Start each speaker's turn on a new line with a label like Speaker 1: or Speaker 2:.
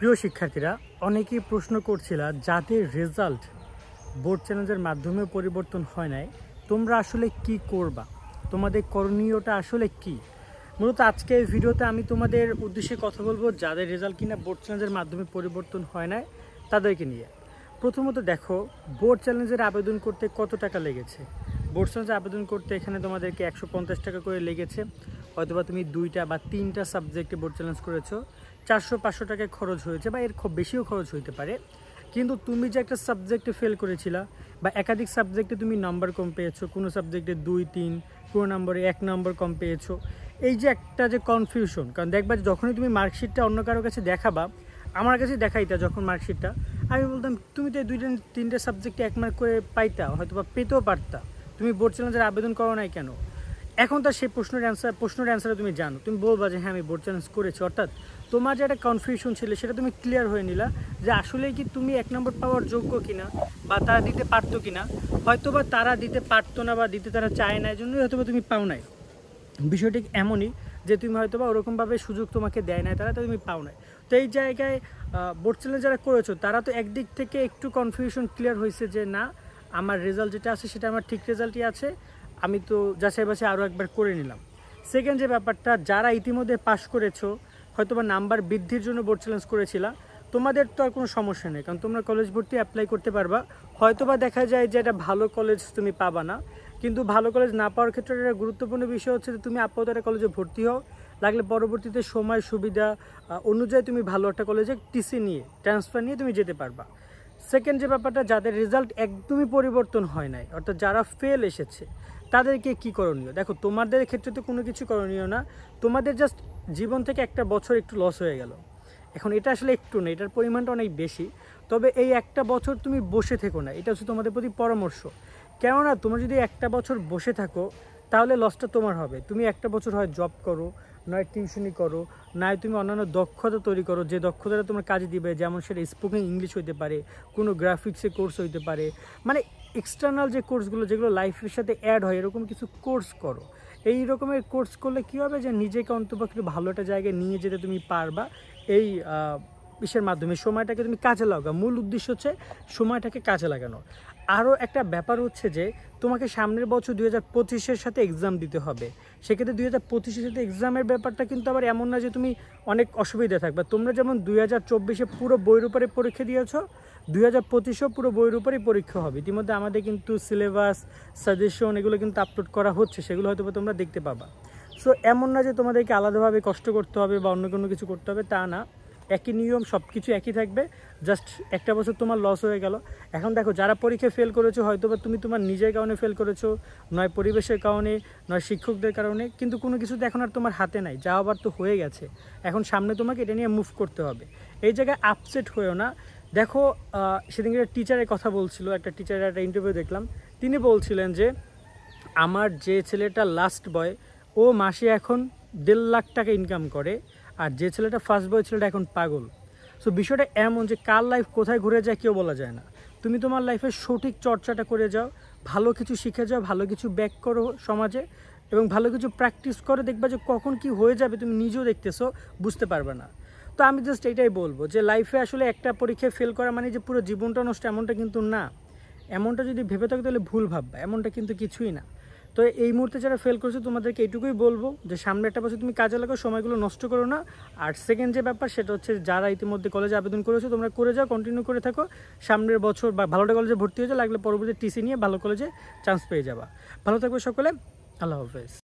Speaker 1: প্রিয় শিক্ষার্থীরা অনেকেই প্রশ্ন করছিল যাদের রেজাল্ট বোর্ড চ্যালেঞ্জের মাধ্যমে পরিবর্তন হয় নাই তোমরা আসলে কি করবা তোমাদের করণীয়টা আসলে কি মূলত আজকে এই ভিডিওতে আমি তোমাদের উদ্দেশ্যে কথা বলবো যাদের রেজাল্ট কিনা বোর্ড চ্যালেঞ্জের মাধ্যমে পরিবর্তন হয় নাই তাদেরকে নিয়ে প্রথমত দেখো বোর্ড চ্যালেঞ্জের আবেদন করতে কত টাকা লেগেছে বোর্ড চ্যালেঞ্জের আবেদন করতে এখানে তোমাদেরকে একশো টাকা করে লেগেছে হয়তোবা তুমি দুইটা বা তিনটা সাবজেক্টে বোর্ড চ্যালেঞ্জ করেছো চারশো পাঁচশো টাকা খরচ হয়েছে বা এর খুব বেশিও খরচ হইতে পারে কিন্তু তুমি যে একটা সাবজেক্টে ফেল করেছিলা বা একাধিক সাবজেক্টে তুমি নাম্বার কম পেয়েছো কোনো সাবজেক্টে দুই তিন কোনো নম্বরে এক নম্বর কম পেয়েছো এই যে একটা যে কনফিউশন কারণ দেখবা যখনই তুমি মার্কশিটটা অন্য কারোর কাছে দেখাবা আমার কাছে দেখাইতা যখন মার্কশিটটা আমি বলতাম তুমি তো এই দুইটা তিনটে সাবজেক্টে এক মার্ক করে পাইতা হয়তো বা পেতেও পারতা তুমি বোর্ড চ্যালেঞ্জের আবেদন করো নাই কেন এখন তার সেই প্রশ্নের অ্যান্সার প্রশ্নের অ্যান্সারে তুমি জানো তুমি বলবা যে হ্যাঁ আমি বোর্ড চ্যালেঞ্জ করেছি অর্থাৎ তোমার যে একটা কনফিউশন ছিল সেটা তুমি ক্লিয়ার হয়ে নিলা যে আসলে কি তুমি এক নম্বর পাওয়ার যোগ্য কিনা বা তারা দিতে পারতো কিনা হয়তো বা তারা দিতে পারতো না বা দিতে তারা চায় না এই জন্যই হয়তো তুমি পাও নাই বিষয়টি এমনই যে তুমি হয়তো বা ওরকমভাবে সুযোগ তোমাকে দেয় নাই তারা তো তুমি পাও নাই তো এই জায়গায় বোর্ড চ্যালেঞ্জ যারা করেছো তারা তো একদিক থেকে একটু কনফিউশন ক্লিয়ার হয়েছে যে না আমার রেজাল্ট যেটা আছে সেটা আমার ঠিক রেজাল্টই আছে আমি তো যাচাই বাছাই আরও একবার করে নিলাম সেকেন্ড যে ব্যাপারটা যারা ইতিমধ্যে পাশ করেছো হয়তোবা নাম্বার বৃদ্ধির জন্য বোর্ড চ্যালেঞ্জ করেছিলা তোমাদের তো আর কোনো সমস্যা নেই কারণ তোমরা কলেজ ভর্তি অ্যাপ্লাই করতে পারবা হয়তোবা দেখা যায় যে এটা ভালো কলেজ তুমি পাবা না কিন্তু ভালো কলেজ না পাওয়ার ক্ষেত্রে একটা গুরুত্বপূর্ণ বিষয় হচ্ছে যে তুমি আপাতত একটা কলেজে ভর্তি হও লাগলে পরবর্তীতে সময় সুবিধা অনুযায়ী তুমি ভালো একটা কলেজে টিসি নিয়ে ট্রান্সফার নিয়ে তুমি যেতে পারবা সেকেন্ড যে ব্যাপারটা যাদের রেজাল্ট একদমই পরিবর্তন হয় নাই অর্থাৎ যারা ফেল এসেছে তাদেরকে কি করণীয় দেখো তোমাদের ক্ষেত্রে তো কোনো কিছু করণীয় না তোমাদের জাস্ট জীবন থেকে একটা বছর একটু লস হয়ে গেল এখন এটা আসলে একটু না এটার পরিমাণটা অনেক বেশি তবে এই একটা বছর তুমি বসে থেকো না এটা হচ্ছে তোমাদের প্রতি পরামর্শ কেননা তোমরা যদি একটা বছর বসে থাকো তাহলে লসটা তোমার হবে তুমি একটা বছর হয় জব করো নয় টিউশনি করো নয় তুমি অন্যান্য দক্ষতা তৈরি করো যে দক্ষতাটা তোমার কাজে দিবে যেমন সেটা স্পোকেন ইংলিশ হইতে পারে কোনো গ্রাফিক্সের কোর্স হইতে পারে মানে এক্সটার্নাল যে কোর্সগুলো যেগুলো লাইফের সাথে অ্যাড হয় এরকম কিছু কোর্স করো এই রকমের কোর্স করলে কী হবে যে নিজেকে অন্তপক্ষ ভালো একটা জায়গায় নিয়ে যেতে তুমি পারবা এই বিষয়ের মাধ্যমে সময়টাকে তুমি কাজে লাগাও মূল উদ্দেশ্য হচ্ছে সময়টাকে কাজে লাগানো আরও একটা ব্যাপার হচ্ছে যে তোমাকে সামনের বছর দুই হাজার পঁচিশের সাথে এক্সাম দিতে হবে সেক্ষেত্রে দুই হাজার পঁচিশের সাথে এক্সামের ব্যাপারটা কিন্তু আবার এমন না যে তুমি অনেক অসুবিধা থাকবে তোমরা যেমন দুই হাজার চব্বিশে পুরো বইয়ের উপরে পরীক্ষা দিয়েছ দুই হাজার পঁচিশেও পুরো বইয়ের উপরেই পরীক্ষা হবে ইতিমধ্যে আমাদের কিন্তু সিলেবাস সাজেশন এগুলো কিন্তু আপলোড করা হচ্ছে সেগুলো হয়তো তোমরা দেখতে পাবা সো এমন না যে তোমাদেরকে আলাদাভাবে কষ্ট করতে হবে বা অন্য কোনো কিছু করতে হবে তা না একই নিয়ম সব কিছু একই থাকবে জাস্ট একটা বছর তোমার লস হয়ে গেল এখন দেখো যারা পরীক্ষায় ফেল করেছো হয়তো বা তুমি তোমার নিজের কারণে ফেল করেছো নয় পরিবেশের কারণে নয় শিক্ষকদের কারণে কিন্তু কোনো কিছু এখন আর তোমার হাতে নাই যা আবার তো হয়ে গেছে এখন সামনে তোমাকে এটা নিয়ে মুভ করতে হবে এই জায়গায় আপসেট হয়েও না দেখো সেদিনকে একটা টিচারের কথা বলছিল একটা টিচারের একটা ইন্টারভিউ দেখলাম তিনি বলছিলেন যে আমার যে ছেলেটা লাস্ট বয় ও মাসে এখন দেড় লাখ টাকা ইনকাম করে আর যে ছেলেটা ফার্স্ট বয় ছেলেটা এখন পাগল সো বিষয়টা এমন যে কার লাইফ কোথায় ঘুরে যায় কেউ বলা যায় না তুমি তোমার লাইফের সঠিক চর্চাটা করে যাও ভালো কিছু শিখে যাও ভালো কিছু ব্যাক করো সমাজে এবং ভালো কিছু প্র্যাকটিস করে দেখবা যে কখন কি হয়ে যাবে তুমি নিজেও দেখতেছো বুঝতে পারবে না তো আমি জাস্ট এটাই বলবো যে লাইফে আসলে একটা পরীক্ষায় ফেল করা মানে যে পুরো জীবনটা নষ্ট এমনটা কিন্তু না এমনটা যদি ভেবে থাকো তাহলে ভুল ভাববা এমনটা কিন্তু কিছুই না তো এই মুহূর্তে যারা ফেল করেছে তোমাদেরকে এইটুকুই বলবো যে সামনে একটা বছর তুমি কাজে লাগো সময়গুলো নষ্ট করো না আর সেকেন্ড যে ব্যাপার সেটা হচ্ছে যারা ইতিমধ্যে কলেজে আবেদন করেছো তোমরা করে যাও কন্টিনিউ করে থাকো সামনের বছর বা ভালোটা কলেজে ভর্তি হয়ে যাও লাগলে পরবর্তী টিসি নিয়ে ভালো কলেজে চান্স পেয়ে যাবা ভালো থাকবে সকলে আল্লাহ হাফেজ